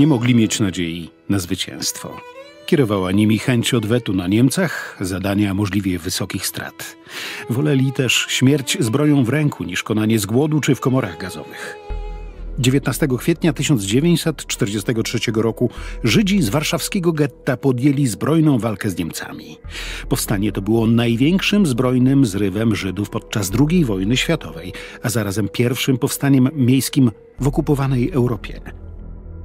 nie mogli mieć nadziei na zwycięstwo. Kierowała nimi chęć odwetu na Niemcach, zadania możliwie wysokich strat. Woleli też śmierć zbroją w ręku niż konanie z głodu czy w komorach gazowych. 19 kwietnia 1943 roku Żydzi z warszawskiego getta podjęli zbrojną walkę z Niemcami. Powstanie to było największym zbrojnym zrywem Żydów podczas II wojny światowej, a zarazem pierwszym powstaniem miejskim w okupowanej Europie.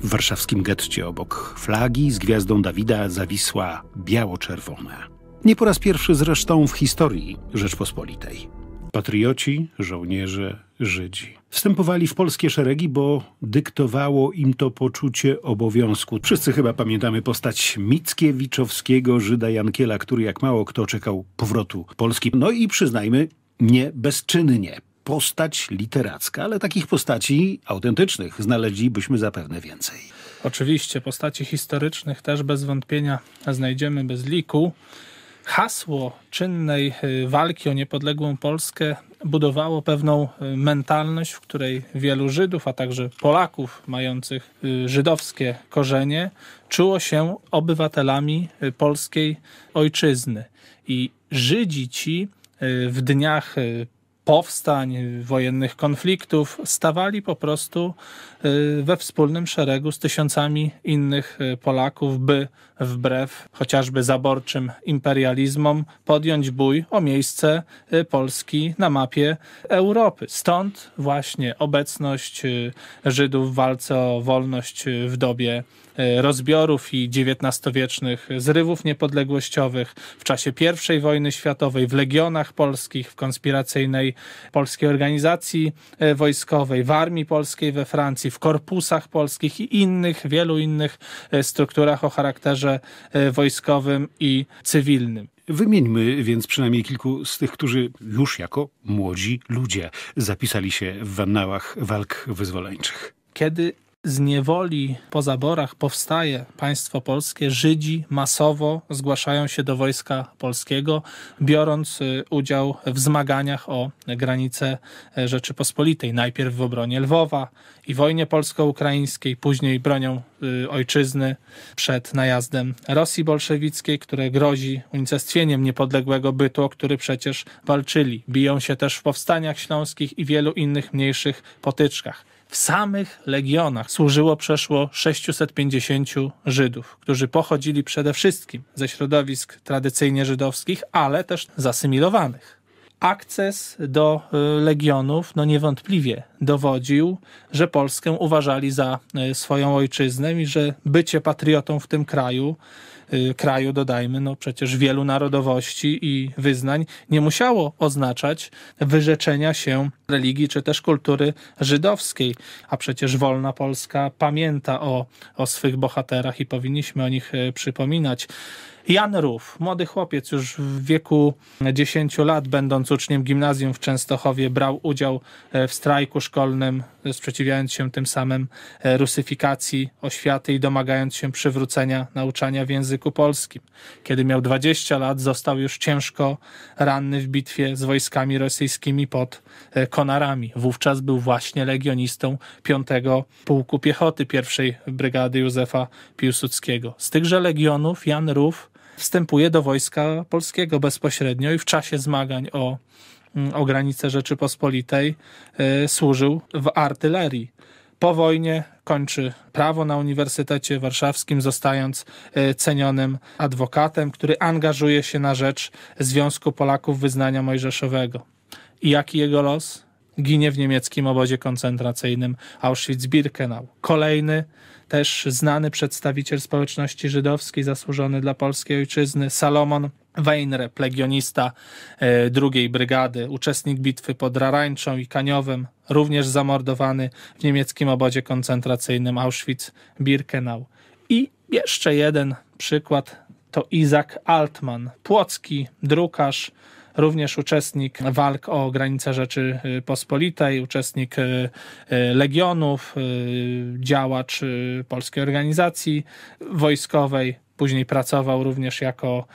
W warszawskim getcie obok flagi z gwiazdą Dawida zawisła biało-czerwona. Nie po raz pierwszy zresztą w historii Rzeczpospolitej. Patrioci, żołnierze, Żydzi. Wstępowali w polskie szeregi, bo dyktowało im to poczucie obowiązku. Wszyscy chyba pamiętamy postać Mickiewiczowskiego Żyda Jankiela, który jak mało kto czekał powrotu Polski. No i przyznajmy, nie bezczynnie postać literacka, ale takich postaci autentycznych znaleźlibyśmy zapewne więcej. Oczywiście, postaci historycznych też bez wątpienia znajdziemy bez liku. Hasło czynnej y, walki o niepodległą Polskę budowało pewną y, mentalność, w której wielu Żydów, a także Polaków mających y, żydowskie korzenie, czuło się obywatelami polskiej ojczyzny. I Żydzi ci w dniach powstań, y, wojennych konfliktów, stawali po prostu y, we wspólnym szeregu z tysiącami innych y, Polaków, by wbrew chociażby zaborczym imperializmom podjąć bój o miejsce y, Polski na mapie Europy. Stąd właśnie obecność y, Żydów w walce o wolność y, w dobie rozbiorów i XIX-wiecznych zrywów niepodległościowych, w czasie I wojny światowej, w legionach polskich, w konspiracyjnej polskiej organizacji wojskowej, w armii polskiej we Francji, w korpusach polskich i innych, wielu innych strukturach o charakterze E, wojskowym i cywilnym. Wymieńmy więc przynajmniej kilku z tych, którzy już jako młodzi ludzie zapisali się w annałach walk wyzwoleńczych. Kiedy z niewoli po zaborach powstaje państwo polskie, Żydzi masowo zgłaszają się do wojska polskiego, biorąc y, udział w zmaganiach o granice e, Rzeczypospolitej. Najpierw w obronie Lwowa i wojnie polsko-ukraińskiej, później bronią y, ojczyzny przed najazdem Rosji bolszewickiej, które grozi unicestwieniem niepodległego bytu, o który przecież walczyli. Biją się też w powstaniach śląskich i wielu innych mniejszych potyczkach. W samych legionach służyło przeszło 650 Żydów, którzy pochodzili przede wszystkim ze środowisk tradycyjnie żydowskich, ale też zasymilowanych. Akces do y, legionów no niewątpliwie dowodził, że Polskę uważali za y, swoją ojczyznę i że bycie patriotą w tym kraju Y, kraju, dodajmy, no przecież wielu narodowości i wyznań nie musiało oznaczać wyrzeczenia się religii czy też kultury żydowskiej, a przecież wolna Polska pamięta o, o swych bohaterach i powinniśmy o nich y, przypominać. Jan Rów, młody chłopiec, już w wieku 10 lat, będąc uczniem gimnazjum w Częstochowie, brał udział e, w strajku szkolnym, e, sprzeciwiając się tym samym e, rusyfikacji oświaty i domagając się przywrócenia nauczania w języku polskim. Kiedy miał 20 lat, został już ciężko ranny w bitwie z wojskami rosyjskimi pod Konarami. Wówczas był właśnie legionistą 5 Pułku Piechoty pierwszej Brygady Józefa Piłsudskiego. Z tychże legionów Jan Rów wstępuje do Wojska Polskiego bezpośrednio i w czasie zmagań o, mm, o granicę Rzeczypospolitej e, służył w artylerii. Po wojnie kończy prawo na Uniwersytecie Warszawskim, zostając e, cenionym adwokatem, który angażuje się na rzecz Związku Polaków Wyznania Mojżeszowego. I jaki jego los? Ginie w niemieckim obozie koncentracyjnym Auschwitz-Birkenau. Kolejny też znany przedstawiciel społeczności żydowskiej, zasłużony dla polskiej ojczyzny, Salomon Weinre, legionista e, drugiej brygady, uczestnik bitwy pod Rarańczą i Kaniowem, również zamordowany w niemieckim obozie koncentracyjnym Auschwitz-Birkenau. I jeszcze jeden przykład to Izak Altman, płocki drukarz, również uczestnik walk o granice rzeczypospolitej, y, uczestnik y, y, legionów, działacz polskiej organizacji wojskowej. Później pracował również jako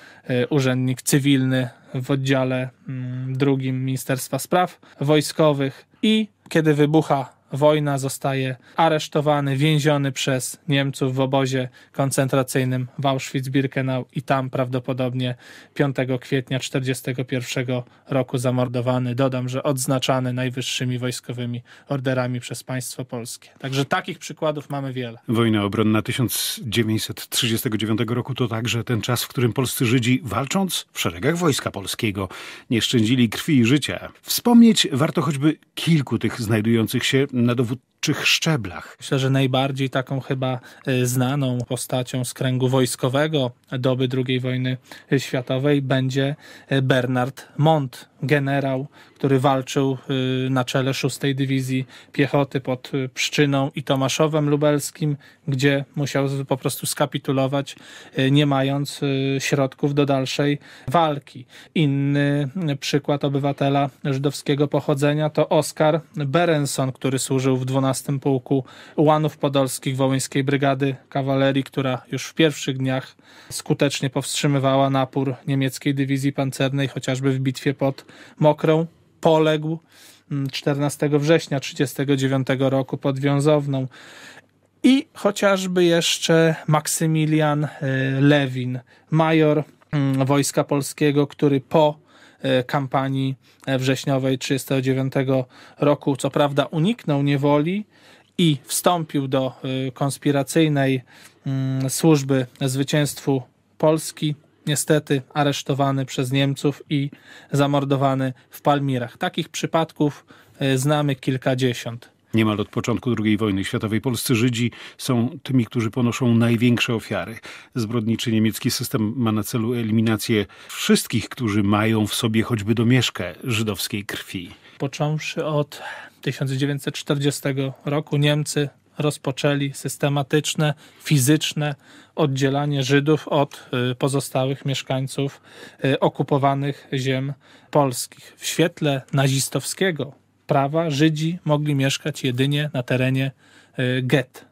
urzędnik cywilny w oddziale mm, drugim Ministerstwa Spraw Wojskowych. I kiedy wybucha wojna, zostaje aresztowany, więziony przez Niemców w obozie koncentracyjnym w Auschwitz-Birkenau i tam prawdopodobnie 5 kwietnia 1941 roku zamordowany. Dodam, że odznaczany najwyższymi wojskowymi orderami przez państwo polskie. Także takich przykładów mamy wiele. Wojna obronna 1939 roku to także ten czas, w którym polscy Żydzi walcząc w szeregach Wojska Polskiego nie szczędzili krwi i życia. Wspomnieć warto choćby kilku tych znajdujących się na dowód czych szczeblach. Myślę, że najbardziej taką chyba e, znaną postacią z kręgu wojskowego doby II wojny e, światowej będzie e, Bernard Mont, generał, który walczył na czele 6 Dywizji Piechoty pod Pszczyną i Tomaszowem Lubelskim, gdzie musiał po prostu skapitulować, nie mając środków do dalszej walki. Inny przykład obywatela żydowskiego pochodzenia to Oskar Berenson, który służył w 12 12 Pułku Ułanów Podolskich Wołyńskiej Brygady Kawalerii, która już w pierwszych dniach skutecznie powstrzymywała napór niemieckiej dywizji pancernej, chociażby w bitwie pod Mokrą. Poległ 14 mm, września 1939 roku pod Wiązowną. I chociażby jeszcze Maksymilian e, Lewin, major mm, Wojska Polskiego, który po E, kampanii wrześniowej 1939 roku. Co prawda uniknął niewoli i wstąpił do e, konspiracyjnej mm, służby zwycięstwu Polski niestety aresztowany przez Niemców i zamordowany w Palmirach. Takich przypadków e, znamy kilkadziesiąt. Niemal od początku II wojny światowej polscy Żydzi są tymi, którzy ponoszą największe ofiary. Zbrodniczy niemiecki system ma na celu eliminację wszystkich, którzy mają w sobie choćby domieszkę żydowskiej krwi. Począwszy od 1940 roku Niemcy rozpoczęli systematyczne, fizyczne oddzielanie Żydów od y, pozostałych mieszkańców y, okupowanych ziem polskich. W świetle nazistowskiego prawa Żydzi mogli mieszkać jedynie na terenie e, get.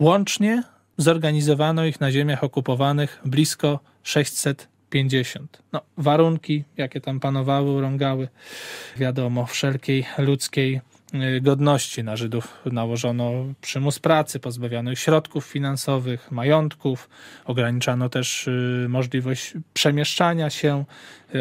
Łącznie zorganizowano ich na ziemiach okupowanych blisko 650. No, warunki, jakie tam panowały, urągały, wiadomo, wszelkiej ludzkiej e, godności na Żydów nałożono przymus pracy, pozbawiano ich środków finansowych, majątków, ograniczano też e, możliwość przemieszczania się,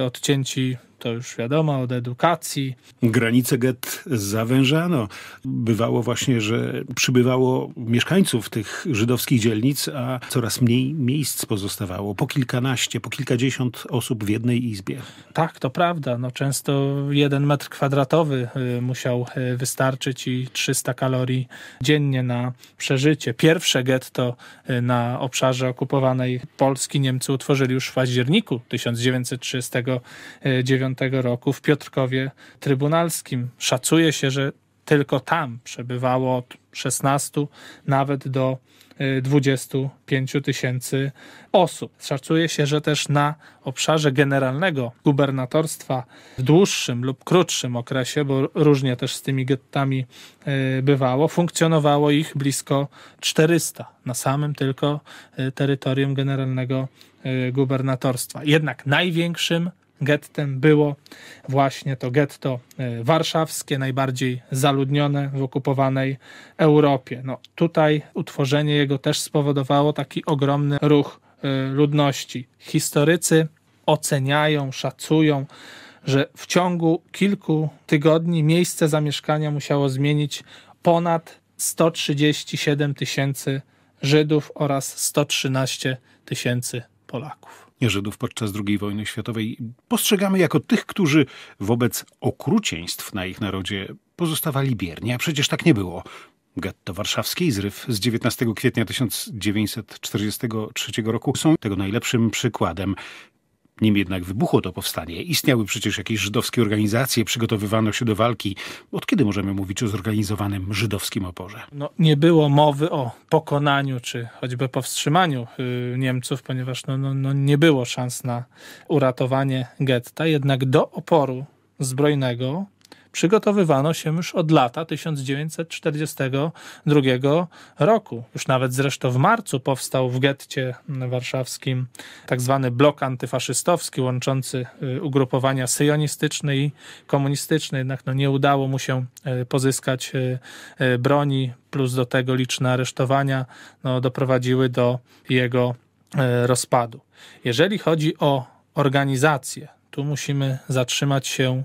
odcięci to już wiadomo, od edukacji. Granice get zawężano. Bywało właśnie, że przybywało mieszkańców tych żydowskich dzielnic, a coraz mniej miejsc pozostawało. Po kilkanaście, po kilkadziesiąt osób w jednej izbie. Tak, to prawda. No, często jeden metr kwadratowy y, musiał y, wystarczyć i 300 kalorii dziennie na przeżycie. Pierwsze getto y, na obszarze okupowanej Polski Niemcy utworzyli już w październiku 1939 1995 roku w Piotrkowie Trybunalskim. Szacuje się, że tylko tam przebywało od 16 nawet do 25 y, tysięcy osób. Szacuje się, że też na obszarze generalnego gubernatorstwa w dłuższym lub krótszym okresie, bo różnie też z tymi gettami y, bywało, funkcjonowało ich blisko 400 na samym tylko y, terytorium generalnego gubernatorstwa. Jednak największym gettem było właśnie to getto e, warszawskie, najbardziej zaludnione w okupowanej Europie. No, tutaj utworzenie jego też spowodowało taki ogromny ruch e, ludności. Historycy oceniają, szacują, że w ciągu kilku tygodni miejsce zamieszkania musiało zmienić ponad 137 tysięcy Żydów oraz 113 tysięcy Polaków. Żydów podczas II wojny światowej postrzegamy jako tych, którzy wobec okrucieństw na ich narodzie pozostawali bierni, a przecież tak nie było. Getto warszawskie i zryw z 19 kwietnia 1943 roku są tego najlepszym przykładem. Nim jednak wybuchło to powstanie, istniały przecież jakieś żydowskie organizacje, przygotowywano się do walki. Od kiedy możemy mówić o zorganizowanym żydowskim oporze? No, nie było mowy o pokonaniu czy choćby powstrzymaniu y, Niemców, ponieważ no, no, no nie było szans na uratowanie getta. Jednak do oporu zbrojnego przygotowywano się już od lata 1942 roku. Już nawet zresztą w marcu powstał w getcie warszawskim tak zwany blok antyfaszystowski łączący y, ugrupowania syjonistyczne i komunistyczne. Jednak no, nie udało mu się y, pozyskać y, broni, plus do tego liczne aresztowania no, doprowadziły do jego rozpadu. Jeżeli chodzi o organizację, tu musimy zatrzymać się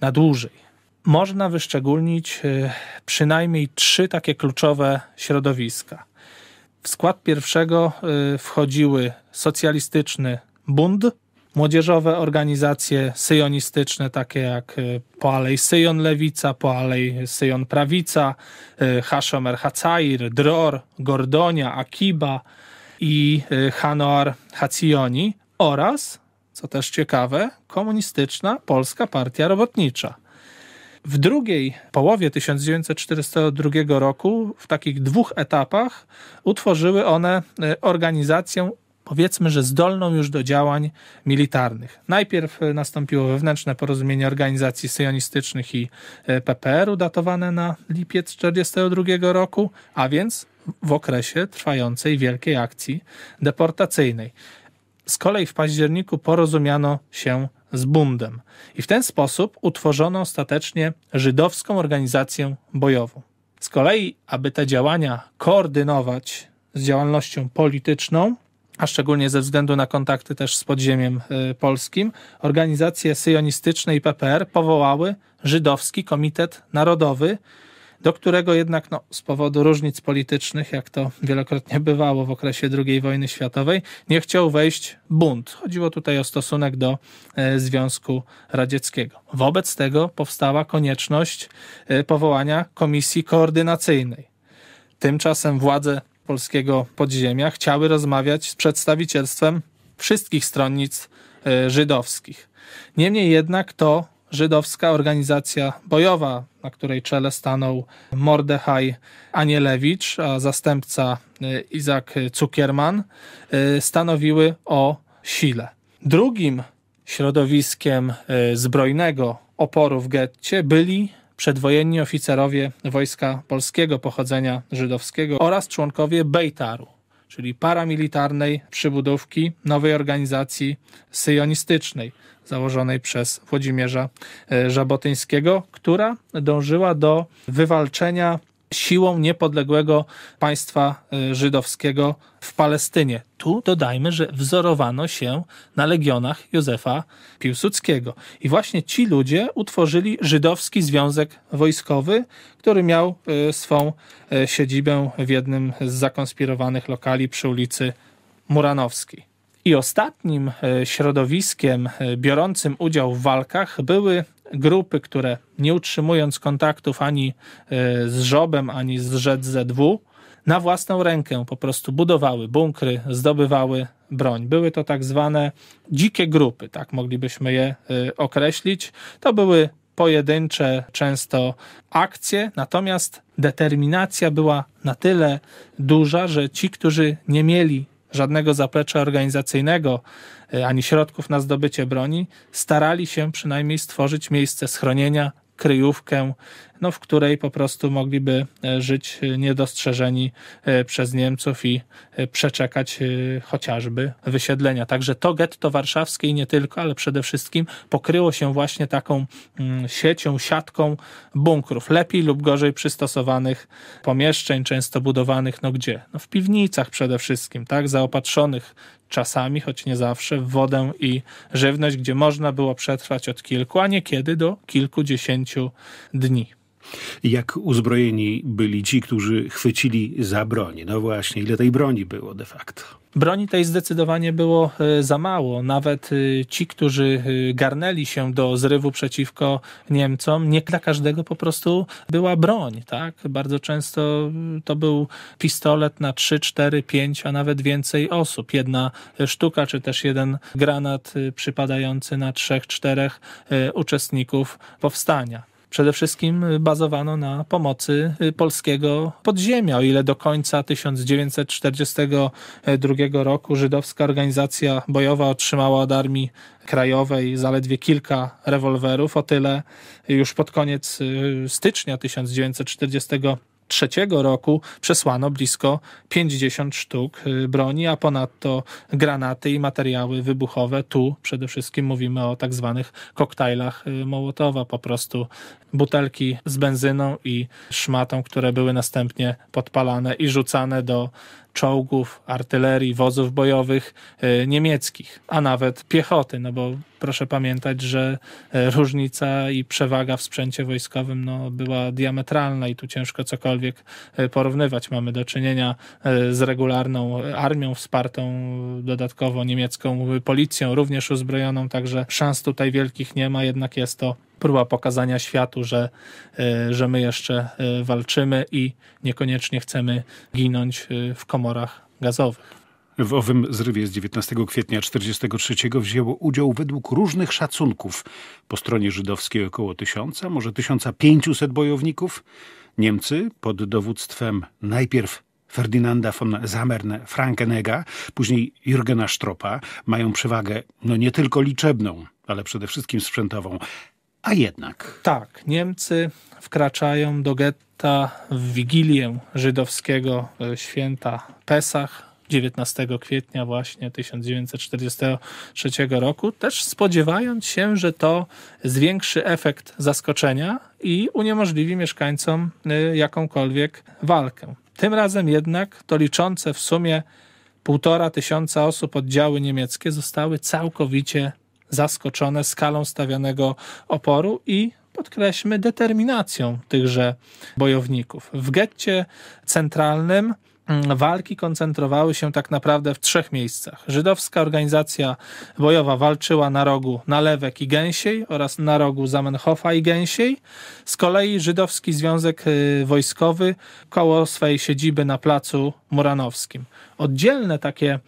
na dłużej można wyszczególnić y, przynajmniej trzy takie kluczowe środowiska. W skład pierwszego y, wchodziły socjalistyczny Bund, młodzieżowe organizacje syjonistyczne, takie jak y, Poalej Syjon Lewica, Poalej Syjon Prawica, Hashomer Hacair, Dror, Gordonia, Akiba i Hanoar Hacioni oraz, co też ciekawe, komunistyczna Polska Partia Robotnicza – w drugiej połowie 1942 roku, w takich dwóch etapach, utworzyły one y, organizację powiedzmy, że zdolną już do działań militarnych. Najpierw y, nastąpiło wewnętrzne porozumienie organizacji syjonistycznych i y, PPR-u datowane na lipiec 1942 roku, a więc w okresie trwającej wielkiej akcji deportacyjnej. Z kolei w październiku porozumiano się z Bundem i w ten sposób utworzono ostatecznie żydowską organizację bojową. Z kolei, aby te działania koordynować z działalnością polityczną, a szczególnie ze względu na kontakty też z podziemiem y, polskim, organizacje syjonistyczne i PPR powołały Żydowski Komitet Narodowy, do którego jednak no, z powodu różnic politycznych, jak to wielokrotnie bywało w okresie II wojny światowej, nie chciał wejść bunt. Chodziło tutaj o stosunek do e, Związku Radzieckiego. Wobec tego powstała konieczność e, powołania komisji koordynacyjnej. Tymczasem władze polskiego podziemia chciały rozmawiać z przedstawicielstwem wszystkich stronnic e, żydowskich. Niemniej jednak to żydowska organizacja bojowa, na której czele stanął Mordechaj Anielewicz, a zastępca y, Izak Cukierman, y, stanowiły o sile. Drugim środowiskiem y, zbrojnego oporu w getcie byli przedwojenni oficerowie Wojska Polskiego pochodzenia żydowskiego oraz członkowie Bejtaru, czyli paramilitarnej przybudówki nowej organizacji syjonistycznej, założonej przez Włodzimierza e, Żabotyńskiego, która dążyła do wywalczenia siłą niepodległego państwa e, żydowskiego w Palestynie. Tu dodajmy, że wzorowano się na legionach Józefa Piłsudskiego. I właśnie ci ludzie utworzyli Żydowski Związek Wojskowy, który miał e, swą siedzibę w jednym z zakonspirowanych lokali przy ulicy Muranowskiej. I ostatnim e, środowiskiem e, biorącym udział w walkach były grupy, które nie utrzymując kontaktów ani e, z Żobem, ani z ZZW, na własną rękę po prostu budowały bunkry, zdobywały broń. Były to tak zwane dzikie grupy, tak moglibyśmy je określić. To były pojedyncze często akcje, natomiast determinacja była na tyle duża, że ci, którzy nie mieli żadnego zaplecza organizacyjnego e, ani środków na zdobycie broni, starali się przynajmniej stworzyć miejsce schronienia, kryjówkę, no, w której po prostu mogliby e, żyć niedostrzeżeni e, przez Niemców i e, przeczekać chociażby wysiedlenia. Także to getto warszawskie i nie tylko, ale przede wszystkim pokryło się właśnie taką mm, siecią, siatką bunkrów, lepiej lub gorzej przystosowanych pomieszczeń, często budowanych, no gdzie? No w piwnicach przede wszystkim, tak, zaopatrzonych czasami, choć nie zawsze, w wodę i żywność, gdzie można było przetrwać od kilku, a niekiedy do kilkudziesięciu dni. Jak uzbrojeni byli ci, którzy chwycili za broń? No właśnie, ile tej broni było de facto? Broni tej zdecydowanie było e, za mało. Nawet e, ci, którzy e, garnęli się do zrywu przeciwko Niemcom, nie dla każdego po prostu była broń. Tak? Bardzo często mm, to był pistolet na 3, 4, 5, a nawet więcej osób. Jedna sztuka, czy też jeden granat przypadający na 3, 4 uczestników powstania przede wszystkim y, bazowano na pomocy y, polskiego podziemia. O ile do końca 1942 roku żydowska organizacja bojowa otrzymała od Armii Krajowej zaledwie kilka rewolwerów, o tyle już pod koniec y, stycznia 1942 1993 roku przesłano blisko 50 sztuk y, broni, a ponadto granaty i materiały wybuchowe. Tu przede wszystkim mówimy o tak zwanych koktajlach y, Mołotowa, po prostu butelki z benzyną i szmatą, które były następnie podpalane i rzucane do czołgów, artylerii, wozów bojowych e, niemieckich, a nawet piechoty, no bo proszę pamiętać, że e, różnica i przewaga w sprzęcie wojskowym no, była diametralna i tu ciężko cokolwiek e, porównywać. Mamy do czynienia z regularną armią wspartą dodatkowo niemiecką policją, również uzbrojoną, także szans tutaj wielkich nie ma, jednak jest to próba pokazania światu, że, e, że my jeszcze e, walczymy i niekoniecznie chcemy ginąć e, w komorach gazowych. W owym zrywie z 19 kwietnia 1943 wzięło udział według różnych szacunków po stronie żydowskiej około 1000, może 1500 bojowników. Niemcy pod dowództwem najpierw Ferdinanda von Zamerne Frankenega, później Jurgena Stropa mają przewagę no nie tylko liczebną, ale przede wszystkim sprzętową a jednak. Tak, Niemcy wkraczają do getta w wigilię żydowskiego e, święta Pesach. 19 kwietnia właśnie 1943 roku, też spodziewając się, że to zwiększy efekt zaskoczenia i uniemożliwi mieszkańcom e, jakąkolwiek walkę. Tym razem jednak to liczące w sumie półtora tysiąca osób oddziały niemieckie zostały całkowicie zaskoczone skalą stawianego oporu i podkreślmy determinacją tychże bojowników. W getcie centralnym mm, walki koncentrowały się tak naprawdę w trzech miejscach. Żydowska organizacja bojowa walczyła na rogu Nalewek i Gęsiej oraz na rogu Zamenhofa i Gęsiej. Z kolei Żydowski Związek y, Wojskowy koło swej siedziby na placu Muranowskim. Oddzielne takie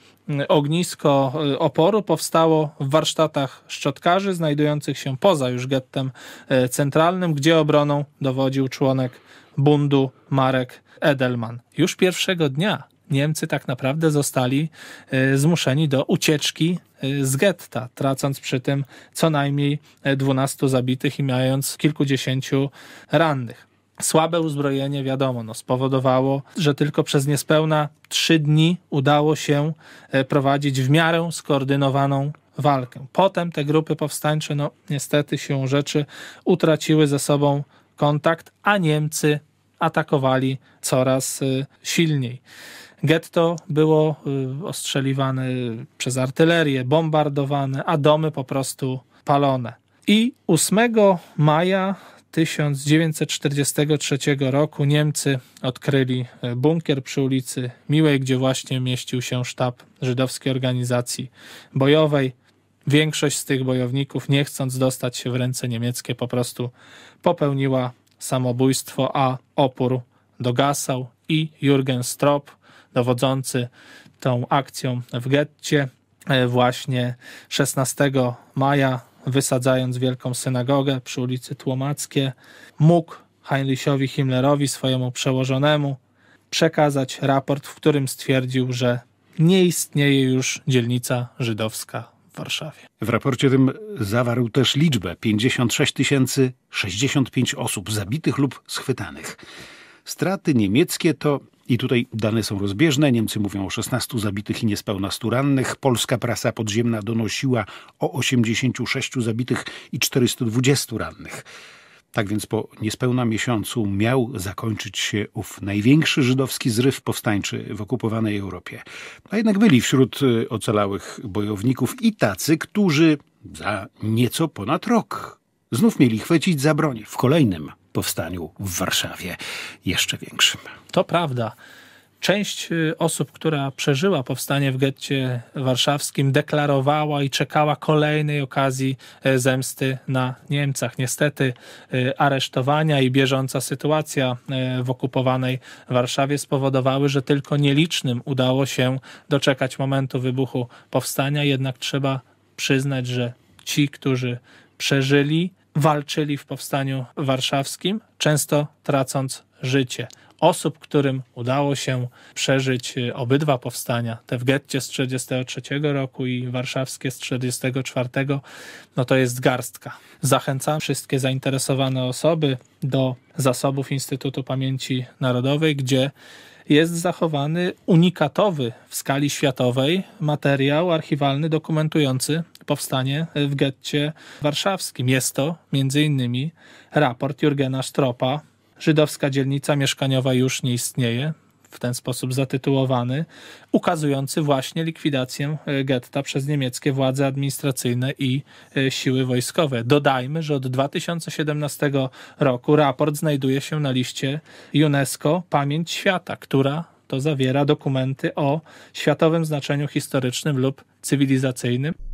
ognisko y, oporu powstało w warsztatach szczotkarzy znajdujących się poza już gettem y, centralnym, gdzie obroną dowodził członek bundu Marek Edelman. Już pierwszego dnia Niemcy tak naprawdę zostali y, zmuszeni do ucieczki z getta, tracąc przy tym co najmniej 12 zabitych i mając kilkudziesięciu rannych. Słabe uzbrojenie, wiadomo, no, spowodowało, że tylko przez niespełna trzy dni udało się e, prowadzić w miarę skoordynowaną walkę. Potem te grupy powstańcze, no niestety się rzeczy utraciły ze sobą kontakt, a Niemcy atakowali coraz e, silniej. Getto było e, ostrzeliwane przez artylerię, bombardowane, a domy po prostu palone. I 8 maja 1943 roku Niemcy odkryli e, bunkier przy ulicy Miłej, gdzie właśnie mieścił się sztab żydowskiej organizacji bojowej. Większość z tych bojowników, nie chcąc dostać się w ręce niemieckie, po prostu popełniła samobójstwo, a opór dogasał i Jürgen Strop, dowodzący tą akcją w getcie, e, właśnie 16 maja wysadzając wielką synagogę przy ulicy Tłomackie, mógł Heinrichowi Himmlerowi, swojemu przełożonemu, przekazać raport, w którym stwierdził, że nie istnieje już dzielnica żydowska w Warszawie. W raporcie tym zawarł też liczbę 56 065 osób zabitych lub schwytanych. Straty niemieckie to i tutaj dane są rozbieżne. Niemcy mówią o 16 zabitych i niespełna 100 rannych. Polska prasa podziemna donosiła o 86 zabitych i 420 rannych. Tak więc po niespełna miesiącu miał zakończyć się ów największy żydowski zryw powstańczy w okupowanej Europie. A jednak byli wśród y, ocalałych bojowników i tacy, którzy za nieco ponad rok znów mieli chwycić za broń w kolejnym powstaniu w Warszawie jeszcze większym. To prawda. Część y, osób, która przeżyła powstanie w getcie warszawskim, deklarowała i czekała kolejnej okazji e, zemsty na Niemcach. Niestety y, aresztowania i bieżąca sytuacja e, w okupowanej Warszawie spowodowały, że tylko nielicznym udało się doczekać momentu wybuchu powstania. Jednak trzeba przyznać, że ci, którzy przeżyli, walczyli w powstaniu warszawskim, często tracąc życie. Osób, którym udało się przeżyć y, obydwa powstania, te w getcie z 1933 roku i warszawskie z 1944, no to jest garstka. Zachęcam wszystkie zainteresowane osoby do zasobów Instytutu Pamięci Narodowej, gdzie jest zachowany unikatowy w skali światowej materiał archiwalny dokumentujący powstanie e, w getcie warszawskim. Jest to między innymi raport Jurgena Stropa, Żydowska dzielnica mieszkaniowa już nie istnieje, w ten sposób zatytułowany, ukazujący właśnie likwidację e, getta przez niemieckie władze administracyjne i e, siły wojskowe. Dodajmy, że od 2017 roku raport znajduje się na liście UNESCO Pamięć Świata, która to zawiera dokumenty o światowym znaczeniu historycznym lub cywilizacyjnym.